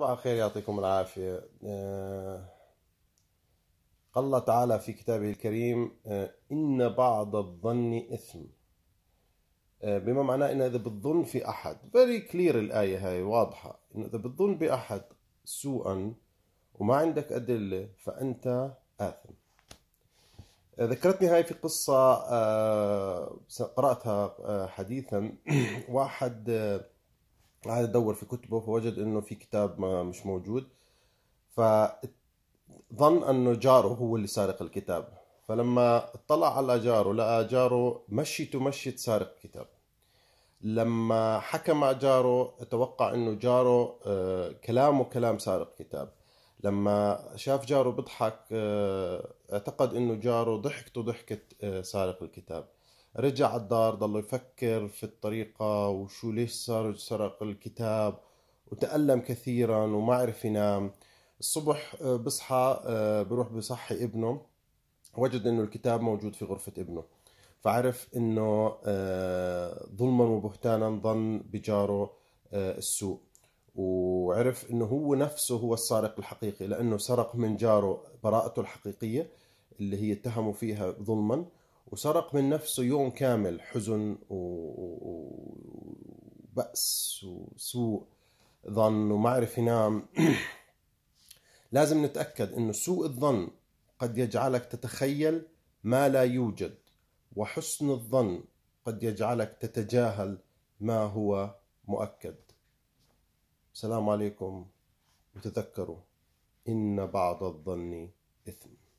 صباح الخير يعطيكم العافية آه، قال تعالى في كتابه الكريم آه، إن بعض الظن إثم آه، بما معناه إن إذا بتظن في أحد very كلير الآية هاي واضحة إن إذا بتظن بأحد سوءا وما عندك أدلة فأنت آثم ذكرتني هاي في قصة قرأتها حديثا واحد قعد يدور في كتبه فوجد انه في كتاب ما مش موجود فظن انه جاره هو اللي سارق الكتاب فلما اطلع على جاره لقى جاره مشيته مشيت سارق كتاب لما حكى مع جاره توقع انه جاره آه، كلامه كلام سارق كتاب لما شاف جاره بيضحك آه، اعتقد انه جاره ضحكته ضحكة آه، سارق الكتاب رجع على الدار ضل يفكر في الطريقة وشو ليش صار سرق الكتاب وتألم كثيرا وما عرف ينام الصبح آه، بصحى آه، بروح بصحي ابنه وجد انه الكتاب موجود في غرفة ابنه فعرف انه آه، ظلما وبهتانا ظن بجاره السوء وعرف انه هو نفسه هو السارق الحقيقي لانه سرق من جاره براءته الحقيقيه اللي هي اتهمه فيها ظلما وسرق من نفسه يوم كامل حزن وبأس وسوء ظن وما عرف ينام لازم نتأكد أنه سوء الظن قد يجعلك تتخيل ما لا يوجد وحسن الظن قد يجعلك تتجاهل ما هو مؤكد السلام عليكم وتذكروا إن بعض الظن إثم